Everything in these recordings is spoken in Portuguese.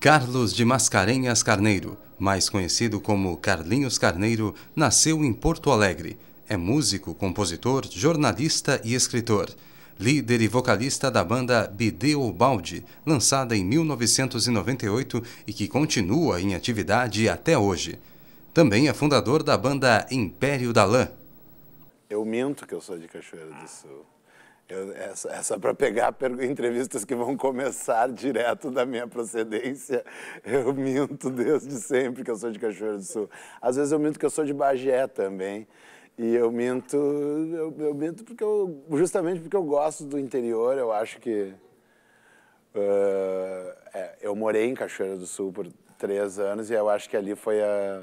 Carlos de Mascarenhas Carneiro, mais conhecido como Carlinhos Carneiro, nasceu em Porto Alegre. É músico, compositor, jornalista e escritor. Líder e vocalista da banda Bideu Balde, lançada em 1998 e que continua em atividade até hoje. Também é fundador da banda Império da Lã. Eu minto que eu sou de Cachoeira do Sul. Eu, essa, essa é para pegar entrevistas que vão começar direto da minha procedência. Eu minto desde sempre que eu sou de Cachoeira do Sul. Às vezes eu minto que eu sou de Bagé também. E eu minto, eu, eu minto porque eu, justamente porque eu gosto do interior. Eu acho que uh, é, eu morei em Cachoeira do Sul por três anos e eu acho que ali foi a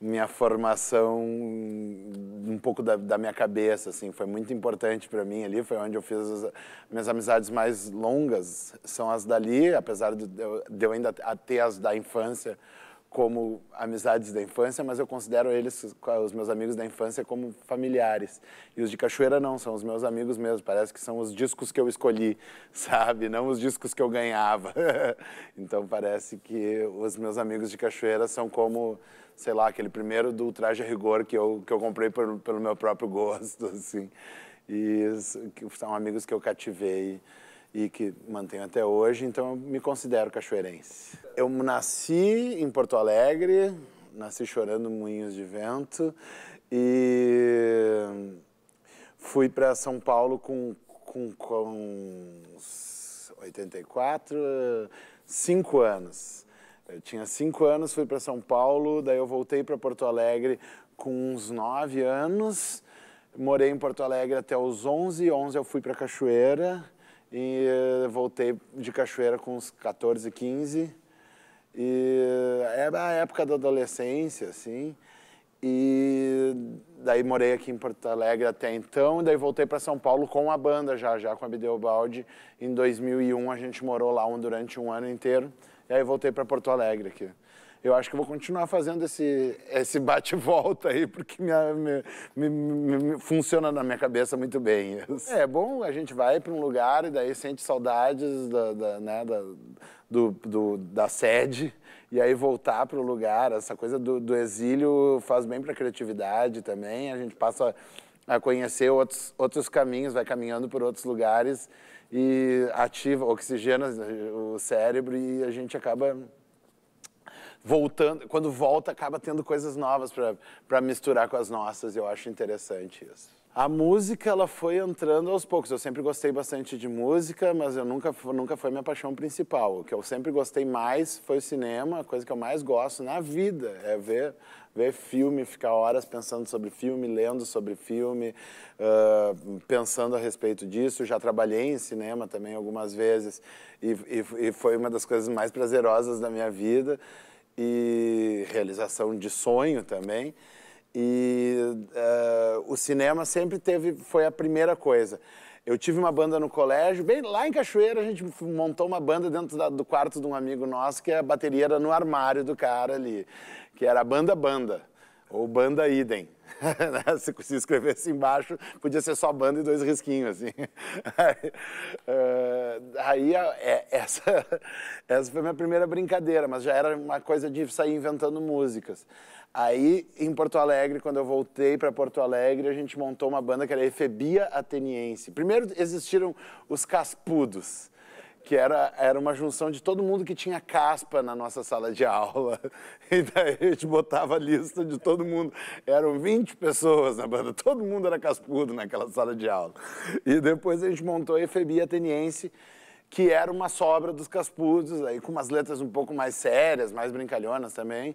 minha formação hum, um pouco da, da, minha cabeça assim foi muito importante para mim ali foi onde eu fiz as minhas amizades mais longas são as dali apesar de eu, de eu ainda ter as da infância como amizades da infância mas eu considero eles os meus amigos da infância como familiares e os de Cachoeira não são os meus amigos mesmo parece que são os discos que eu escolhi sabe não os discos que eu ganhava então parece que os meus amigos de Cachoeira são como sei lá, aquele primeiro do Traje a Rigor que eu, que eu comprei pelo, pelo meu próprio gosto, assim. E que são amigos que eu cativei e que mantenho até hoje, então eu me considero cachoeirense. Eu nasci em Porto Alegre, nasci chorando moinhos de vento e fui para São Paulo com, com, com 84, 5 anos. Eu tinha cinco anos, fui para São Paulo, daí eu voltei para Porto Alegre com uns nove anos. Morei em Porto Alegre até os 11, 11 eu fui para Cachoeira e eh, voltei de Cachoeira com uns 14, 15. E eh, era a época da adolescência, assim. E daí morei aqui em Porto Alegre até então, e daí voltei para São Paulo com a banda já, já com a Bideobaldi. Em 2001 a gente morou lá um, durante um ano inteiro. E aí voltei para Porto Alegre aqui. Eu acho que vou continuar fazendo esse, esse bate-volta aí, porque minha, minha, me, me, funciona na minha cabeça muito bem. Isso. É, é bom, a gente vai para um lugar e daí sente saudades da, da né, da, do, do, da sede e aí voltar para o lugar. Essa coisa do, do exílio faz bem para a criatividade também. A gente passa a conhecer outros, outros caminhos, vai caminhando por outros lugares e ativa, oxigena eh, o cérebro e a gente acaba voltando, quando volta acaba tendo coisas novas para misturar com as nossas. Eu acho interessante isso a música ela foi entrando aos poucos. Eu sempre gostei bastante de música, mas eu nunca nunca foi minha paixão principal. O que eu sempre gostei mais foi o cinema, a coisa que eu mais gosto na vida é ver ver filme, ficar horas pensando sobre filme, lendo sobre filme, uh, pensando a respeito disso. Já trabalhei em cinema também algumas vezes e, e, e foi uma das coisas mais prazerosas da minha vida e realização de sonho também. E uh, o cinema sempre teve, foi a primeira coisa. Eu tive uma banda no colégio, bem lá em Cachoeira, a gente montou uma banda dentro da, do quarto de um amigo nosso, que é a bateria era no armário do cara ali, que era a Banda Banda, ou Banda Idem. Né, se, se escrevesse embaixo, podia ser só banda e dois risquinhos, assim. Eh, aí, é, essa, essa foi a minha primeira brincadeira, mas já era uma coisa de sair inventando músicas. Aí, em Porto Alegre, quando eu voltei para Porto Alegre, a gente montou uma banda que era Efebia Ateniense. Primeiro existiram os Caspudos, que era, era uma junção de todo mundo que tinha caspa na nossa sala de aula. E daí a gente botava a lista de todo mundo. Eram 20 pessoas na banda, todo mundo era caspudo naquela sala de aula. E depois a gente montou a Efebia Ateniense, que era uma sobra dos caspudos, aí com umas letras um pouco mais sérias, mais brincalhonas também.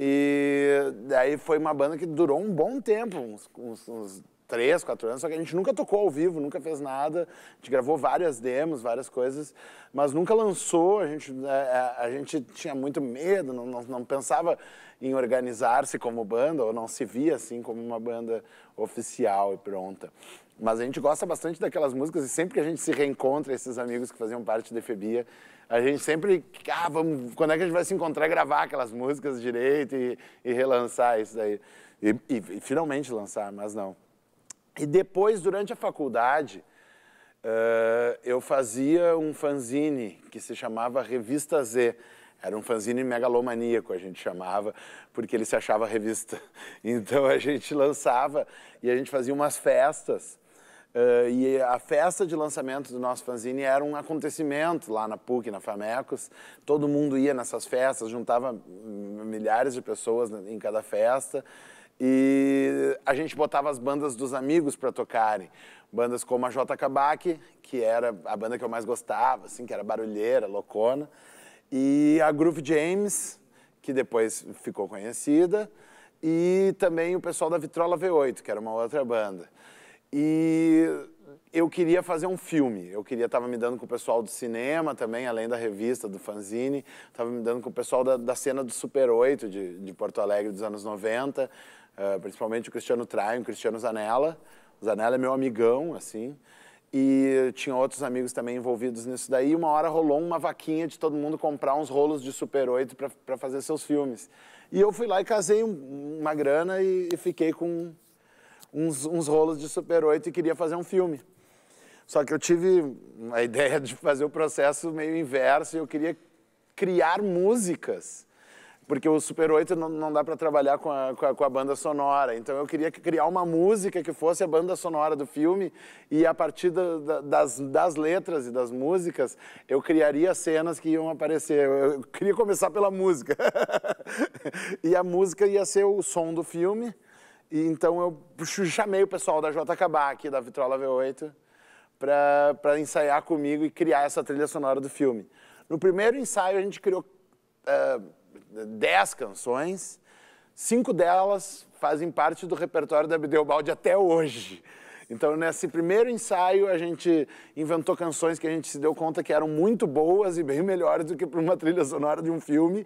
E daí foi uma banda que durou um bom tempo, uns, uns, uns três, quatro anos, só que a gente nunca tocou ao vivo, nunca fez nada. A gente gravou várias demos, várias coisas, mas nunca lançou. A gente, a, é, é, a gente tinha muito medo, não, não, não pensava em organizar-se como banda, ou não se via assim como uma banda oficial e pronta. Mas a gente gosta bastante daquelas músicas e sempre que a gente se reencontra, esses amigos que faziam parte da Efebia, a gente sempre, ah, vamos, quando é que a gente vai se encontrar e gravar aquelas músicas direito e, e relançar isso daí? E, e, e, finalmente lançar, mas não. E depois, durante a faculdade, uh, eu fazia um fanzine que se chamava Revista Z. Era um fanzine megalomaníaco, a gente chamava, porque ele se achava revista. Então a gente lançava e a gente fazia umas festas Uh, e a festa de lançamento do nosso fanzine era um acontecimento lá na PUC, na FAMECOS. Todo mundo ia nessas festas, juntava milhares de pessoas em cada festa. E a gente botava as bandas dos amigos para tocarem. Bandas como a J. Kabak, que era a banda que eu mais gostava, assim, que era barulheira, loucona. E a Groove James, que depois ficou conhecida. E também o pessoal da Vitrola V8, que era uma outra banda. E eu queria fazer um filme. Eu queria, estava me dando com o pessoal do cinema também, além da revista, do fanzine. Estava me dando com o pessoal da, da cena do Super 8 de, de Porto Alegre dos anos 90, uh, eh, principalmente o Cristiano Traio, o Cristiano Zanella. O Zanella é meu amigão, assim. E tinha outros amigos também envolvidos nisso daí. Uma hora rolou uma vaquinha de todo mundo comprar uns rolos de Super 8 para fazer seus filmes. E eu fui lá e casei uma grana e, e fiquei com uns, uns rolos de Super 8 e queria fazer um filme. Só que eu tive a ideia de fazer o processo meio inverso e eu queria criar músicas. Porque o Super 8 não, não dá para trabalhar com a, com a, com, a, banda sonora. Então eu queria criar uma música que fosse a banda sonora do filme e a partir da, da, das, das letras e das músicas eu criaria cenas que iam aparecer. Eu queria começar pela música. e a música ia ser o som do filme e, então eu chamei o pessoal da JKB aqui, da Vitrola V8, para ensaiar comigo e criar essa trilha sonora do filme. No primeiro ensaio a gente criou uh, dez canções, cinco delas fazem parte do repertório da Abdeu até hoje. Então, nesse primeiro ensaio, a gente inventou canções que a gente se deu conta que eram muito boas e bem melhores do que para uma trilha sonora de um filme.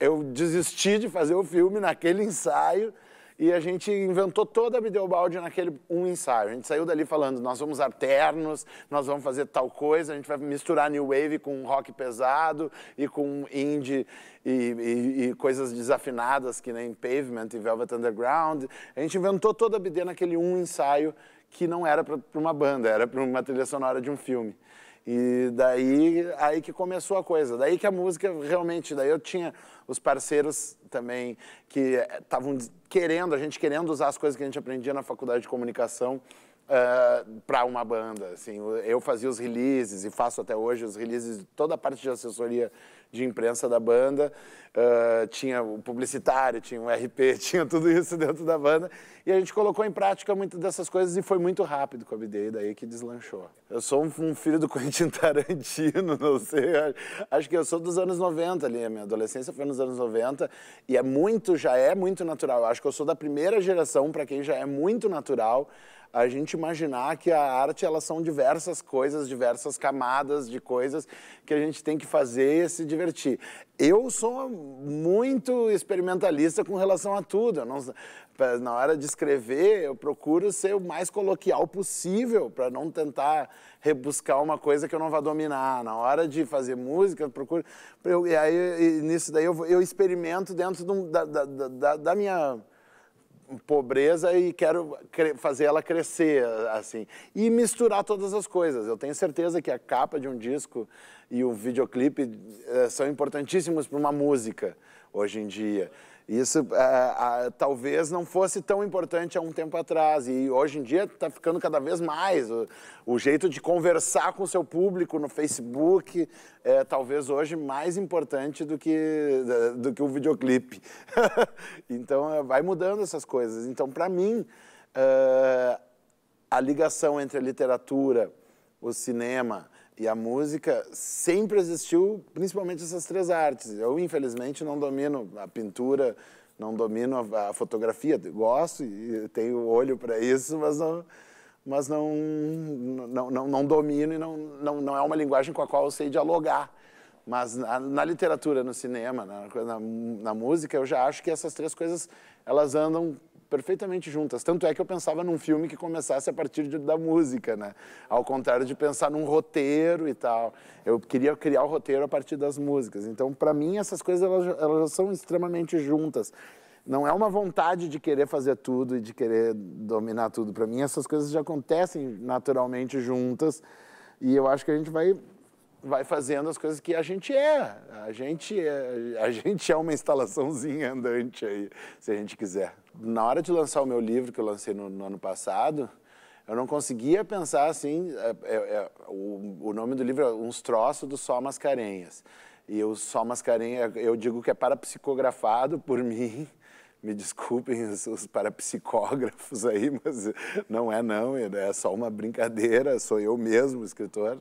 Eu desisti de fazer o filme naquele ensaio e a gente inventou toda a Bideobaldi naquele um ensaio. A gente saiu dali falando, nós vamos alternos, nós vamos fazer tal coisa, a gente vai misturar New Wave com rock pesado e com indie e, e, e coisas desafinadas que nem Pavement e Velvet Underground. A gente inventou toda a BD naquele um ensaio que não era para uma banda, era para uma trilha sonora de um filme. E daí aí que começou a coisa, daí que a música realmente, daí eu tinha os parceiros também que estavam eh, querendo, a gente querendo usar as coisas que a gente aprendia na faculdade de comunicação uh, ah, para uma banda. Assim, eu fazia os releases e faço até hoje os releases de toda a parte de assessoria de imprensa da banda. Uh, tinha o publicitário, tinha o RP, tinha tudo isso dentro da banda. E a gente colocou em prática muitas dessas coisas e foi muito rápido com a BD, daí que deslanchou. Eu sou um, filho do Quentin Tarantino, não sei. Acho que eu sou dos anos 90 ali, a minha adolescência foi nos anos 90 e é muito, já é muito natural. Eu acho que eu sou da primeira geração para quem já é muito natural a gente imaginar que a arte elas são diversas coisas, diversas camadas de coisas que a gente tem que fazer e se divertir. Eu sou muito experimentalista com relação a tudo. Não, na hora de escrever, eu procuro ser o mais coloquial possível para não tentar rebuscar uma coisa que eu não vá dominar. Na hora de fazer música, eu procuro. Eu, e aí, e nisso daí, eu, eu experimento dentro da, da, da, da minha pobreza e quero fazer ela crescer, assim. E misturar todas as coisas. Eu tenho certeza que a capa de um disco e o videoclipe eh, são importantíssimos para uma música hoje em dia. Isso é, talvez não fosse tão importante há um tempo atrás. E hoje em dia está ficando cada vez mais. O, o, jeito de conversar com o seu público no Facebook é talvez hoje mais importante do que, do que o videoclipe. então é, vai mudando essas coisas. Então, para mim, é, a ligação entre a literatura, o cinema e a música sempre existiu, principalmente essas três artes. Eu, infelizmente, não domino a pintura, não domino a, fotografia. Gosto e tenho olho para isso, mas não, mas não, não, não, não domino e não, não, não é uma linguagem com a qual eu sei dialogar. Mas na, na literatura, no cinema, na, na, na música, eu já acho que essas três coisas elas andam perfeitamente juntas. Tanto é que eu pensava num filme que começasse a partir de, da música, né? Ao contrário de pensar num roteiro e tal. Eu queria criar o roteiro a partir das músicas. Então, para mim, essas coisas elas, elas são extremamente juntas não é uma vontade de querer fazer tudo e de querer dominar tudo. Para mim, essas coisas já acontecem naturalmente juntas e eu acho que a gente vai vai fazendo as coisas que a gente é. A gente é, a gente é uma instalaçãozinha andante aí, se a gente quiser. Na hora de lançar o meu livro, que eu lancei no, no ano passado, eu não conseguia pensar assim, é, é, é o, o, nome do livro é Uns Troços do Sol Mascarenhas. E o Sol Mascarenhas, eu digo que é parapsicografado por mim, me desculpem os, os parapsicógrafos aí, mas não é não, é, é só uma brincadeira, sou eu mesmo escritor.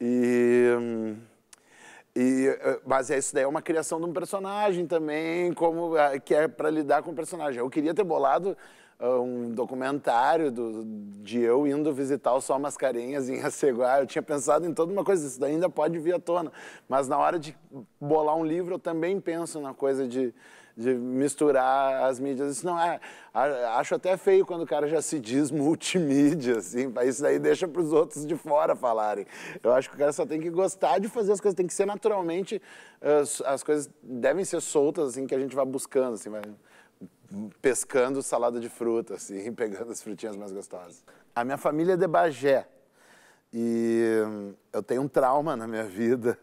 E... E, mas é, isso daí é uma criação de um personagem também, como ah, que é para lidar com o personagem. Eu queria ter bolado ah, um documentário do, de eu indo visitar o Sol Mascarenhas em Aceguá. Eu tinha pensado em toda uma coisa, isso daí ainda pode vir à tona. Mas na hora de bolar um livro, eu também penso na coisa de de misturar as mídias. Isso não é. Acho até feio quando o cara já se diz multimídia, assim. Isso daí deixa para os outros de fora falarem. Eu acho que o cara só tem que gostar de fazer as coisas, tem que ser naturalmente. As, as coisas devem ser soltas, assim, que a gente vai buscando, assim, vai pescando salada de fruta, assim, pegando as frutinhas mais gostosas. A minha família é de Bagé. E hum, eu tenho um trauma na minha vida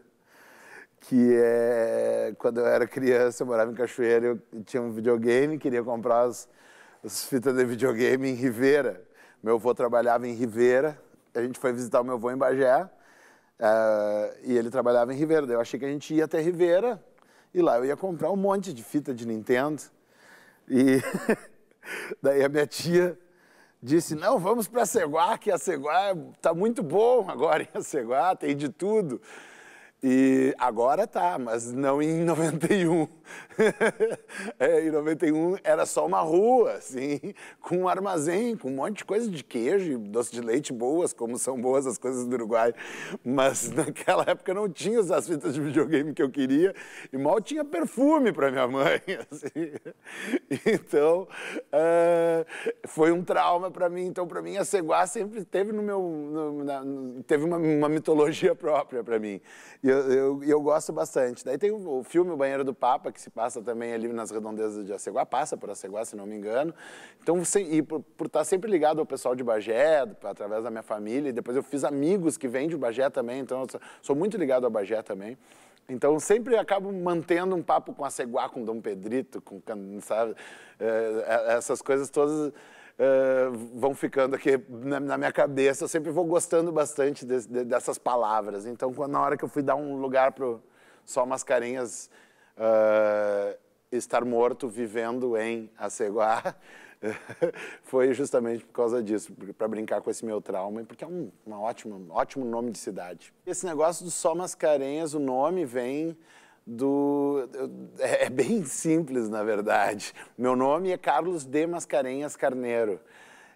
que é quando eu era criança, eu morava em Cachoeira, eu tinha um videogame, queria comprar as, as fitas de videogame em Ribeira. Meu avô trabalhava em Ribeira, a gente foi visitar o meu avô em Bagé, uh, e ele trabalhava em Ribeira. Daí eu achei que a gente ia até Ribeira, e lá eu ia comprar um monte de fita de Nintendo. E daí a minha tia disse, não, vamos para Ceguá, que a Ceguá está é, muito bom agora em Ceguá, tem de tudo. E agora tá, mas não em 91. é, em 91 era só uma rua, assim, com um armazém, com um monte de coisa de queijo, doce de leite boas, como são boas as coisas do Uruguai. Mas naquela época não tinha as fitas de videogame que eu queria e mal tinha perfume para minha mãe. Assim. Então, uh, foi um trauma para mim. Então, para mim, a Ceguá sempre teve no meu. No, na, teve uma, uma mitologia própria para mim. E eu, eu, eu, gosto bastante. Daí tem o, filme O Banheiro do Papa, que se passa também ali nas redondezas de Aceguá, passa por Aceguá, se não me engano. Então, e por, por estar tá sempre ligado ao pessoal de Bagé, através da minha família, e depois eu fiz amigos que vêm de Bagé também, então eu sou muito ligado a Bagé também. Então, sempre acabo mantendo um papo com Aceguá, com Dom Pedrito, com, sabe, é, é, essas coisas todas uh, vão ficando aqui na, na, minha cabeça. Eu sempre vou gostando bastante de, de, dessas palavras. Então, quando, na hora que eu fui dar um lugar para só mascarinhas uh, eh, estar morto, vivendo em Aceguá, foi justamente por causa disso, para brincar com esse meu trauma, porque é um uma ótimo nome de cidade. Esse negócio do Só Mascarenhas, o nome vem do. É, é bem simples, na verdade. Meu nome é Carlos de Mascarenhas Carneiro.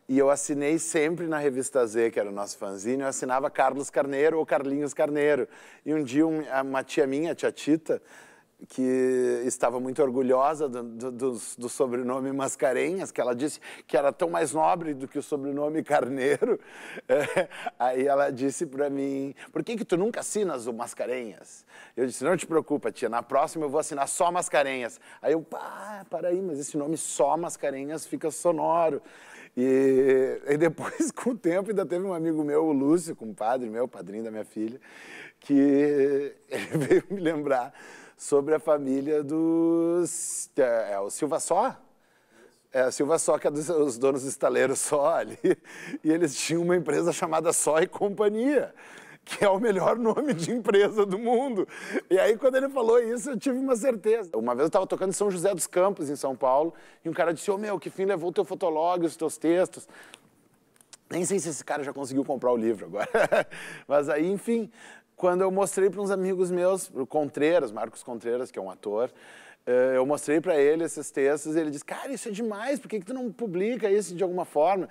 E eu assinei sempre na revista Z, que era o nosso fanzine, eu assinava Carlos Carneiro ou Carlinhos Carneiro. E um dia uma tia minha, a tia Tita, que estava muito orgulhosa do, do, do, sobrenome Mascarenhas, que ela disse que era tão mais nobre do que o sobrenome Carneiro. É, aí ela disse para mim, por que que tu nunca assinas o Mascarenhas? Eu disse, não te preocupa, tia, na próxima eu vou assinar só Mascarenhas. Aí eu, pá, para aí, mas esse nome só Mascarenhas fica sonoro. E, e, depois, com o tempo, ainda teve um amigo meu, o Lúcio, compadre meu, padrinho da minha filha, que ele veio me lembrar sobre a família dos. É, é o Silva Só? É, a Silva Só, que é dos os donos do estaleiro Só ali. E eles tinham uma empresa chamada Só e Companhia que é o melhor nome de empresa do mundo. E aí, quando ele falou isso, eu tive uma certeza. Uma vez eu estava tocando em São José dos Campos, em São Paulo, e um cara disse: Ô oh, meu, que fim levou o teu fotolog, os teus textos. Nem sei se esse cara já conseguiu comprar o livro agora. Mas aí, enfim, quando eu mostrei para uns amigos meus, o Contreiras, Marcos Contreiras, que é um ator, eh, eu mostrei para ele esses textos e ele disse: Cara, isso é demais, por que, que tu não publica isso de alguma forma?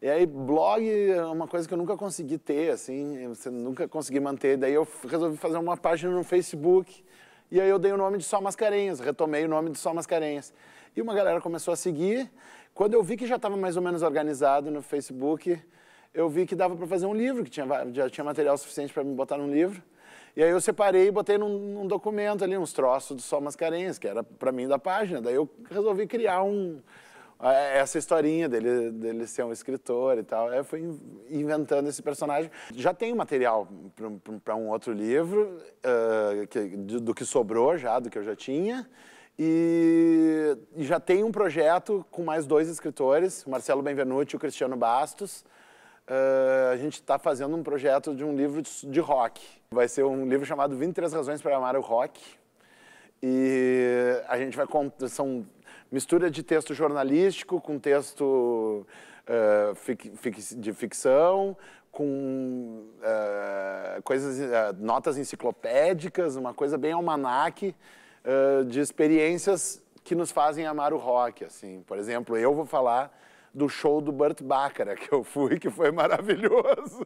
E aí, blog é uma coisa que eu nunca consegui ter, assim, você nunca consegui manter. Daí eu resolvi fazer uma página no Facebook. E aí eu dei o nome de Só Mascarenhas, retomei o nome de Só Mascarenhas. E uma galera começou a seguir. Quando eu vi que já estava mais ou menos organizado no Facebook, eu vi que dava para fazer um livro, que tinha, já tinha material suficiente para me botar num livro. E aí eu separei e botei num, num, documento ali, uns troços do Sol Mascarenhas, que era para mim da página. Daí eu resolvi criar um, essa historinha dele, dele ser um escritor e tal. Aí eu fui inventando esse personagem. Já tem material para um outro livro, uh, que, do que sobrou já, do que eu já tinha. E, já tem um projeto com mais dois escritores, Marcelo Benvenuti e o Cristiano Bastos, uh, a gente está fazendo um projeto de um livro de, de, rock. Vai ser um livro chamado 23 Razões para Amar o Rock. E a gente vai... São mistura de texto jornalístico com texto uh, fic, fic, de ficção, com uh, coisas, uh, notas enciclopédicas, uma coisa bem almanaque uh, de experiências que nos fazem amar o rock, assim. Por exemplo, eu vou falar do show do Burt Bacharach né, que eu fui, que foi maravilhoso.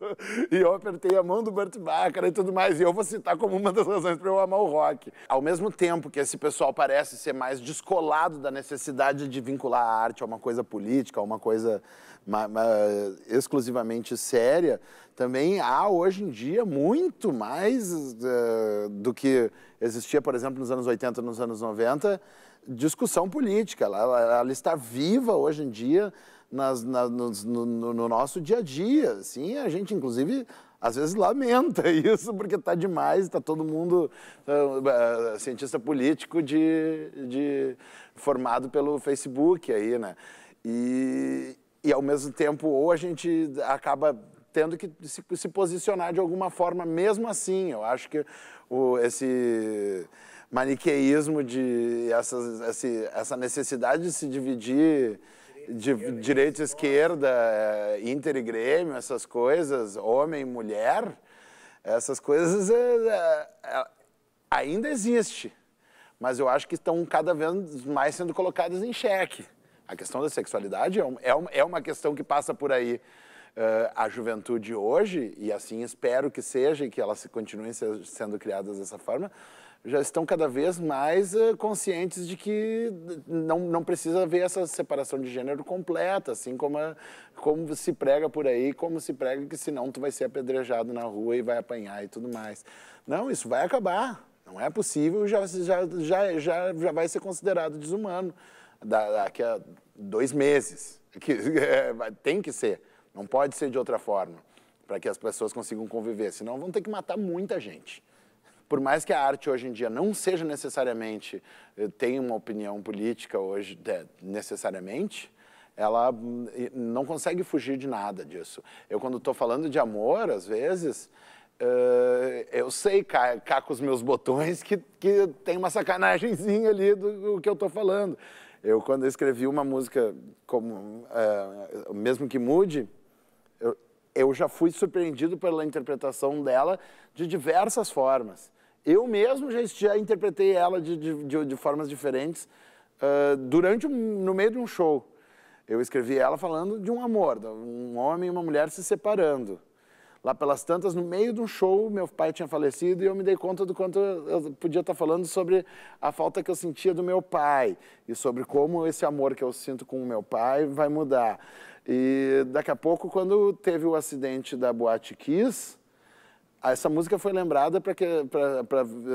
E eu apertei a mão do Burt Bacharach e tudo mais. E eu vou citar como uma das razões para eu amar o rock. Ao mesmo tempo que esse pessoal parece ser mais descolado da necessidade de vincular a arte a uma coisa política, a uma coisa ma, ma, exclusivamente séria, também há hoje em dia muito mais uh, do que existia, por exemplo, nos anos 80, nos anos 90, discussão política. ela, ela está viva hoje em dia nas, na, no, no, nosso dia a dia. Assim, a gente, inclusive, às vezes lamenta isso, porque está demais, está todo mundo uh, uh, cientista político de, de, formado pelo Facebook aí, né? E, e, ao mesmo tempo, ou a gente acaba tendo que se, se posicionar de alguma forma, mesmo assim. Eu acho que o, esse maniqueísmo de essa necessidade de se dividir de direita, esquerda, é, Inter e Grêmio, essas coisas, homem e mulher, essas coisas é, é, é, ainda existe, mas eu acho que estão cada vez mais sendo colocadas em xeque. A questão da sexualidade é, um, é, é uma questão que passa por aí. Uh, a juventude hoje, e assim espero que seja e que elas continuem sendo criadas dessa forma, já estão cada vez mais uh, conscientes de que não, não precisa haver essa separação de gênero completa, assim como, a, como se prega por aí, como se prega que senão tu vai ser apedrejado na rua e vai apanhar e tudo mais. Não, isso vai acabar. Não é possível, já, já, já, já, já vai ser considerado desumano daqui a dois meses. Que, é, tem que ser, não pode ser de outra forma, para que as pessoas consigam conviver, senão vão ter que matar muita gente por mais que a arte hoje em dia não seja necessariamente, eh, tem uma opinião política hoje, né, necessariamente, ela hum, não consegue fugir de nada disso. Eu, quando estou falando de amor, às vezes, uh, eu sei cá, cá, com os meus botões que, que tem uma sacanagemzinha ali do, do que eu estou falando. Eu, quando eu escrevi uma música como uh, Mesmo Que Mude, eu, eu já fui surpreendido pela interpretação dela de diversas formas. Eu mesmo já, já interpretei ela de, de, de formas diferentes uh, durante um, no meio de um show. Eu escrevi ela falando de um amor, um homem e uma mulher se separando. Lá pelas tantas, no meio de um show, meu pai tinha falecido e eu me dei conta do quanto eu podia estar falando sobre a falta que eu sentia do meu pai e sobre como esse amor que eu sinto com o meu pai vai mudar. E daqui a pouco, quando teve o acidente da Boate Kiss, ah, essa música foi lembrada para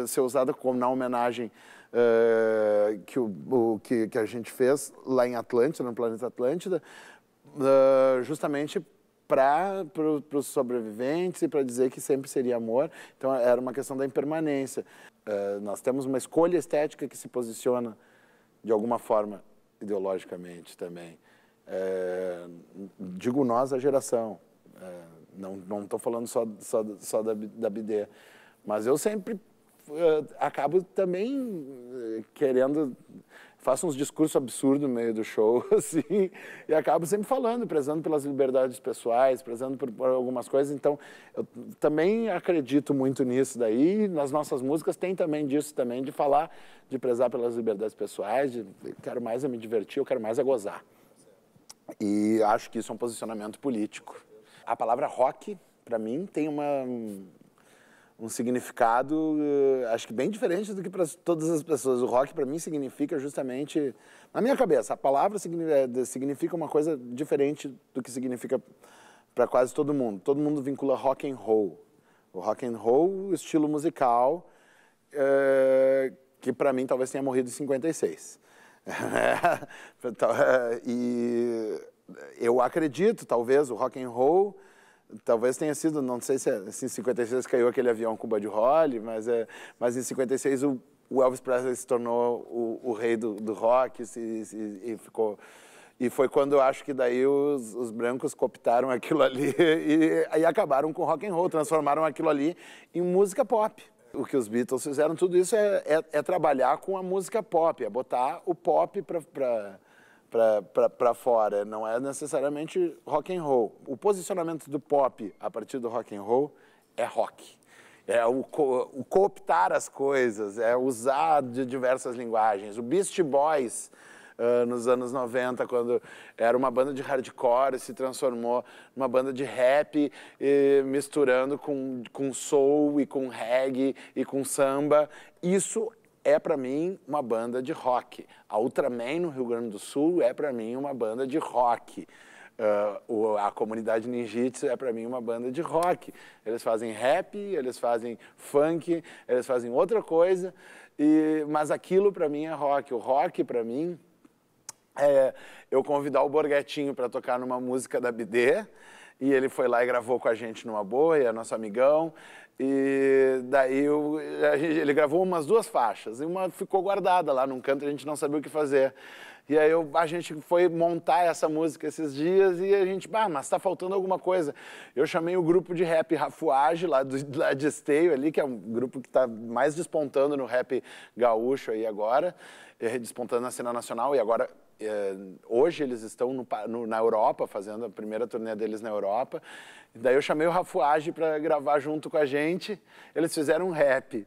ser usada como na homenagem uh, que, o, o que, que, a gente fez lá em Atlântida, no planeta Atlântida, uh, justamente para os sobreviventes e para dizer que sempre seria amor. Então era uma questão da impermanência. Uh, nós temos uma escolha estética que se posiciona de alguma forma ideologicamente também. Eh, digo nós, a geração. Não estou falando só, só, só da, da BD. Mas eu sempre eh, acabo também eh, querendo faço uns discursos absurdos no meio do show assim e acabo sempre falando prezando pelas liberdades pessoais prezando por, por, algumas coisas então eu também acredito muito nisso daí nas nossas músicas tem também disso também de falar de prezar pelas liberdades pessoais de quero mais é me divertir eu quero mais é gozar e acho que isso é um posicionamento político a palavra rock, para mim, tem uma, um significado, eh, acho que bem diferente do que para todas as pessoas. O rock, para mim, significa justamente. Na minha cabeça, a palavra eh, significa uma coisa diferente do que significa para quase todo mundo. Todo mundo vincula rock and roll. O rock and roll, estilo musical, eh, que para mim talvez tenha morrido em 56. e é, então, eu acredito, talvez, o rock and roll, talvez tenha sido, não sei se, é, se em 56 caiu aquele avião com o Buddy Holly, mas, é, mas em 56 o, o Elvis Presley se tornou o, o rei do, do rock e ficou... E foi quando eu acho que daí os, os brancos cooptaram aquilo ali e, e acabaram com rock and roll, transformaram aquilo ali em música pop. O que os Beatles fizeram, tudo isso é, é, é trabalhar com a música pop, é botar o pop para para fora, não é necessariamente rock and roll. O posicionamento do pop a partir do rock and roll é rock. É o, co o cooptar as coisas, é usar de diversas linguagens. O Beast Boys, uh, nos anos 90, quando era uma banda de hardcore, se transformou numa banda de rap, e, misturando com, com soul e com reggae e com samba. Isso é para mim uma banda de rock. A Ultraman no Rio Grande do Sul é para mim uma banda de rock. Uh, a comunidade ninjitsu é para mim uma banda de rock. Eles fazem rap, eles fazem funk, eles fazem outra coisa, e, mas aquilo para mim é rock. O rock para mim é eu convidar o Borguetinho para tocar numa música da BD, e ele foi lá e gravou com a gente numa boa, e é nosso amigão. E daí eu, gente, ele gravou umas duas faixas e uma ficou guardada lá num canto, a gente não sabia o que fazer. E aí eu, a gente foi montar essa música esses dias e a gente, ah, mas tá faltando alguma coisa. Eu chamei o grupo de rap Rafuage, lá, do, lá de Esteio ali, que é um grupo que tá mais despontando no rap gaúcho aí agora, é, despontando na cena nacional e agora é, hoje eles estão no, no, na Europa, fazendo a primeira turnê deles na Europa. E daí eu chamei o Rafuage para gravar junto com a gente, eles fizeram um rap.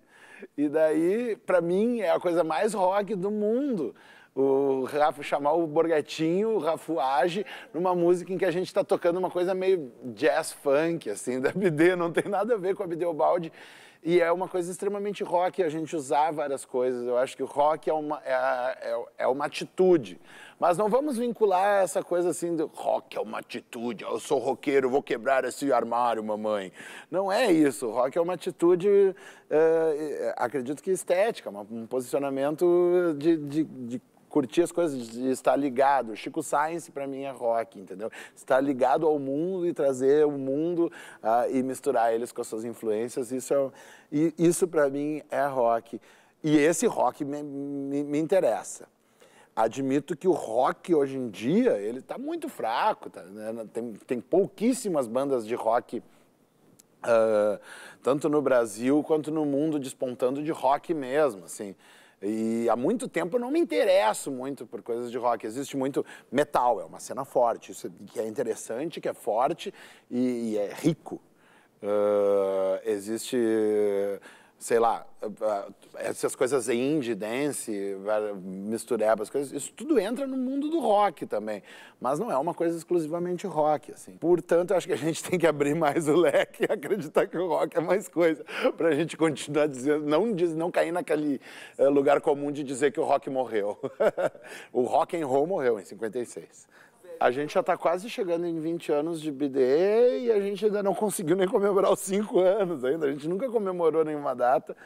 E daí, para mim, é a coisa mais rock do mundo. O Rafa chamar o Borgatinho, o Rafuage, numa música em que a gente está tocando uma coisa meio jazz funk, assim, da BD, não tem nada a ver com a BD Balde. E é uma coisa extremamente rock, a gente usar várias coisas. Eu acho que o rock é uma, é, é, é uma atitude. Mas não vamos vincular essa coisa assim do rock é uma atitude, eu sou roqueiro, vou quebrar esse armário, mamãe. Não é isso. Rock é uma atitude, uh, acredito que estética, um posicionamento de, de, de curtir as coisas, de estar ligado. Chico Science para mim é rock, entendeu? Estar ligado ao mundo e trazer o mundo uh, e misturar eles com as suas influências, isso, é, isso para mim é rock. E esse rock me, me, me interessa admito que o rock hoje em dia ele está muito fraco, tá, né? tem, tem pouquíssimas bandas de rock uh, tanto no Brasil quanto no mundo despontando de rock mesmo, assim. E há muito tempo eu não me interesso muito por coisas de rock. Existe muito metal, é uma cena forte, isso que é interessante, que é forte e, e é rico. Uh, existe sei lá, eh, essas coisas indie, dance, mistureba, as coisas, isso tudo entra no mundo do rock também, mas não é uma coisa exclusivamente rock, assim. Portanto, acho que a gente tem que abrir mais o leque e acreditar que o rock é mais coisa, para a gente continuar dizendo, não, diz, não cair naquele eh, lugar comum de dizer que o rock morreu. o rock and roll morreu em 56. A gente já está quase chegando em 20 anos de BDE e a gente ainda não conseguiu nem comemorar os 5 anos ainda. A gente nunca comemorou nenhuma data,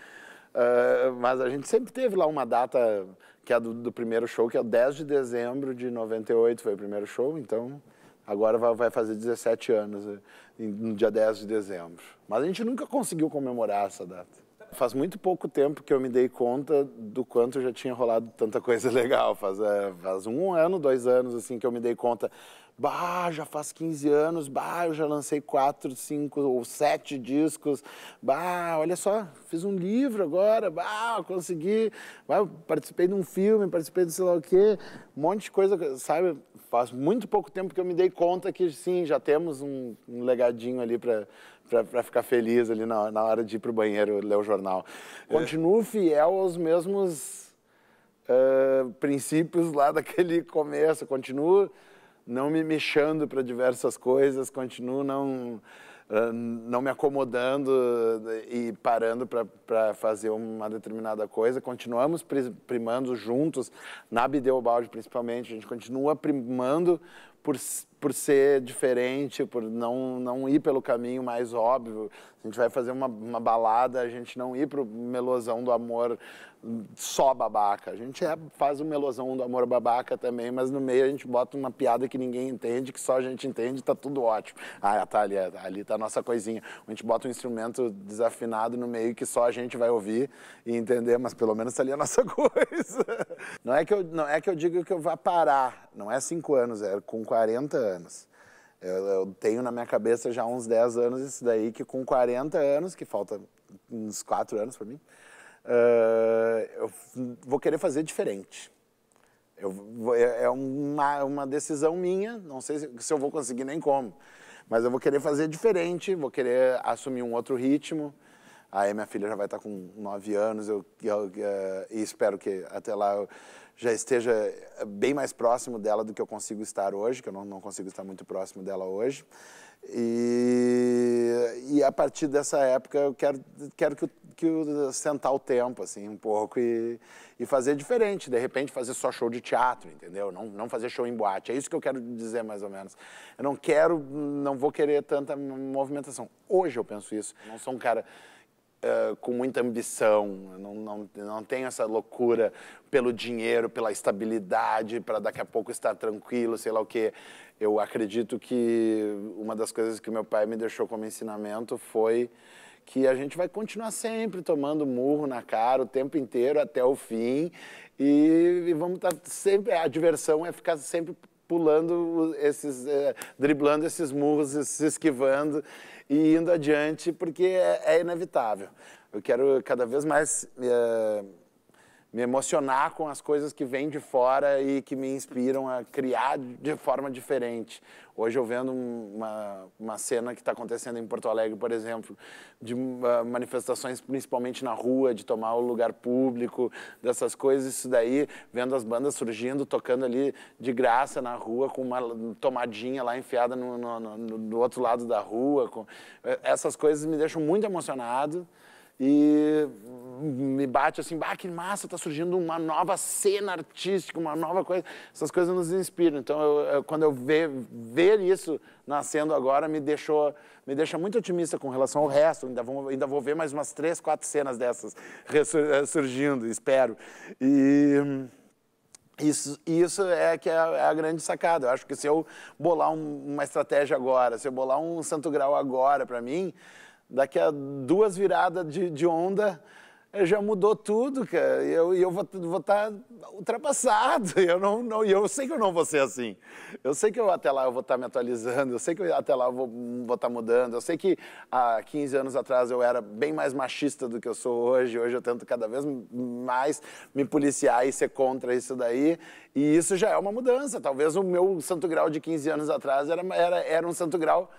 uh, mas a gente sempre teve lá uma data que é do, do, primeiro show, que é o 10 de dezembro de 98, foi o primeiro show, então agora vai, vai fazer 17 anos, eh, no dia 10 de dezembro. Mas a gente nunca conseguiu comemorar essa data. Faz muito pouco tempo que eu me dei conta do quanto já tinha rolado tanta coisa legal. Faz, é, faz um ano, dois anos, assim, que eu me dei conta. Bah, já faz 15 anos, bah, eu já lancei quatro, cinco ou sete discos. Bah, olha só, fiz um livro agora, bah, consegui. Bah, participei de um filme, participei de sei lá o quê. Um monte de coisa, sabe? Faz muito pouco tempo que eu me dei conta que, sim, já temos um, um legadinho ali para para ficar feliz ali na, na hora de ir para o banheiro ler o jornal. É. Continuo fiel aos mesmos uh, princípios lá daquele começo, continuo não me mexendo para diversas coisas, continuo não, uh, não me acomodando e parando para fazer uma determinada coisa. Continuamos primando juntos, na Bideu Balde principalmente, a gente continua primando por por ser diferente, por não, não ir pelo caminho mais óbvio. A gente vai fazer uma, uma balada, a gente não ir pro melosão do amor só babaca. A gente é, faz um melosão do amor babaca também, mas no meio a gente bota uma piada que ninguém entende, que só a gente entende, tá tudo ótimo. Ah, tá ali, ali tá a nossa coisinha. A gente bota um instrumento desafinado no meio que só a gente vai ouvir e entender, mas pelo menos tá ali a nossa coisa. Não é que eu, não é que eu digo que eu vá parar, não é cinco anos, é com 40 anos. Eu, eu tenho na minha cabeça já uns 10 anos isso daí, que com 40 anos, que falta uns 4 anos para mim, uh, eu vou querer fazer diferente. Eu, é, é uma, uma decisão minha, não sei se, se eu vou conseguir nem como, mas eu vou querer fazer diferente, vou querer assumir um outro ritmo. Aí minha filha já vai estar com nove anos, eu, eu, é, eu, espero que até lá eu já esteja bem mais próximo dela do que eu consigo estar hoje, que eu não, não consigo estar muito próximo dela hoje. E, e, a partir dessa época eu quero, quero que que sentar o tempo, assim, um pouco e, e fazer diferente. De repente, fazer só show de teatro, entendeu? Não, não fazer show em boate. É isso que eu quero dizer, mais ou menos. Eu não quero, não vou querer tanta movimentação. Hoje eu penso isso. Eu não sou um cara... Uh, com muita ambição, não, não, não tenho essa loucura pelo dinheiro, pela estabilidade, para daqui a pouco estar tranquilo, sei lá o quê. Eu acredito que uma das coisas que meu pai me deixou como ensinamento foi que a gente vai continuar sempre tomando murro na cara o tempo inteiro até o fim e, e vamos estar tá sempre a diversão é ficar sempre pulando esses é, driblando esses murros se esquivando e indo adiante porque é, é inevitável eu quero cada vez mais é, me emocionar com as coisas que vêm de fora e que me inspiram a criar de forma diferente. Hoje eu vendo uma, uma cena que está acontecendo em Porto Alegre, por exemplo, de uh, manifestações principalmente na rua, de tomar o lugar público, dessas coisas, isso daí, vendo as bandas surgindo, tocando ali de graça na rua, com uma tomadinha lá enfiada no, no, no, no outro lado da rua. Com... Eh, essas coisas me deixam muito emocionado e me bate assim, bah, que massa, está surgindo uma nova cena artística, uma nova coisa. Essas coisas nos inspiram. Então, eu, eu, quando eu ver, ver isso nascendo agora, me deixou, me deixa muito otimista com relação ao resto. Ainda vou, ainda vou ver mais umas três, quatro cenas dessas eh, surgindo, espero. E... Isso, isso é que é, é a, grande sacada. Eu acho que se eu bolar um, uma estratégia agora, se eu bolar um santo grau agora para mim, daqui a duas viradas de, de onda, já mudou tudo, cara. E eu, eu vou estar tá ultrapassado. Eu não, não, eu sei que eu não vou ser assim. Eu sei que eu até lá eu vou estar tá me atualizando, eu sei que eu, até lá eu vou estar tá mudando. Eu sei que há 15 anos atrás eu era bem mais machista do que eu sou hoje. Hoje eu tento cada vez mais me policiar e ser contra isso daí. E isso já é uma mudança. Talvez o meu santo grau de 15 anos atrás era, era, era um santo grau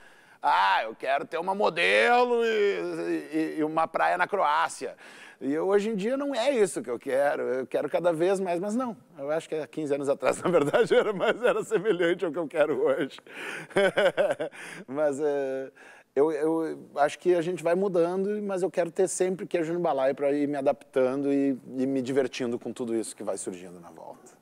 ah, eu quero ter uma modelo e, e, e uma praia na Croácia. E eu, hoje em dia não é isso que eu quero, eu quero cada vez mais, mas não. Eu acho que há 15 anos atrás, na verdade, era, mais era semelhante ao que eu quero hoje. mas uh, eu, eu, acho que a gente vai mudando, mas eu quero ter sempre queijo no balaio para ir me adaptando e, e me divertindo com tudo isso que vai surgindo na volta.